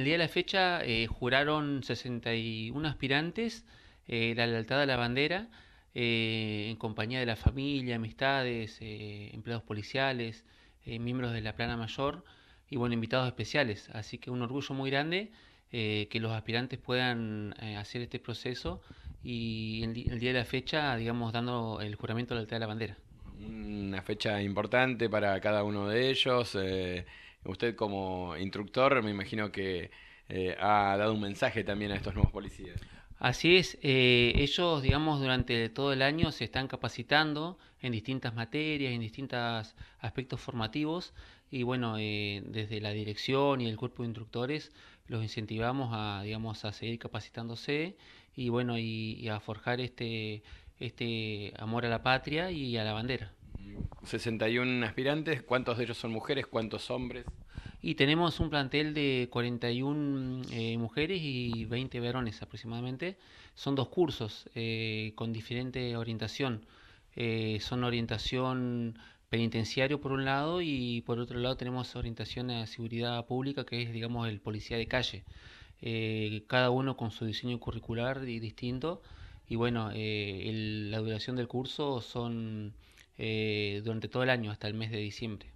El día de la fecha eh, juraron 61 aspirantes eh, la lealtad a la bandera eh, en compañía de la familia, amistades, empleados policiales, miembros de la plana mayor y bueno, invitados especiales. Así que un orgullo muy grande que los aspirantes puedan hacer este proceso y el, día de la fecha, digamos, dando el juramento de la lealtad de la bandera. Una fecha importante para cada uno de ellos. Usted como instructor me imagino que eh, ha dado un mensaje también a estos nuevos policías. Así es, eh, ellos, digamos, durante todo el año se están capacitando en distintas materias, en distintos aspectos formativos y bueno, eh, desde la dirección y el cuerpo de instructores los incentivamos a, digamos, a seguir capacitándose y bueno, y a forjar este, este amor a la patria y a la bandera. 61 aspirantes, ¿cuántos de ellos son mujeres? ¿Cuántos hombres? Y tenemos un plantel de 41 eh, mujeres y 20 varones aproximadamente. Son dos cursos eh, con diferente orientación. Eh, son orientación penitenciario por un lado y por otro lado tenemos orientación a seguridad pública que es digamos el policía de calle. cada uno con su diseño curricular y distinto. Y bueno, la duración del curso son eh, durante todo el año hasta el mes de diciembre.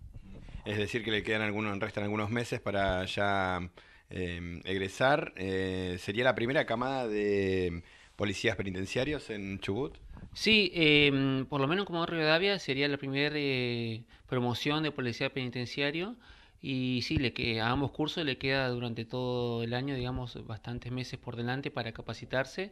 Es decir, que le quedan algunos, restan algunos meses para ya em, egresar. Eh, ¿Sería la primera camada de policías penitenciarios en Chubut? Sí, em, por lo menos como Río Avia sería la primera eh, promoción de policía penitenciario. Y sí, le que, a ambos cursos le queda durante todo el año, digamos, bastantes meses por delante para capacitarse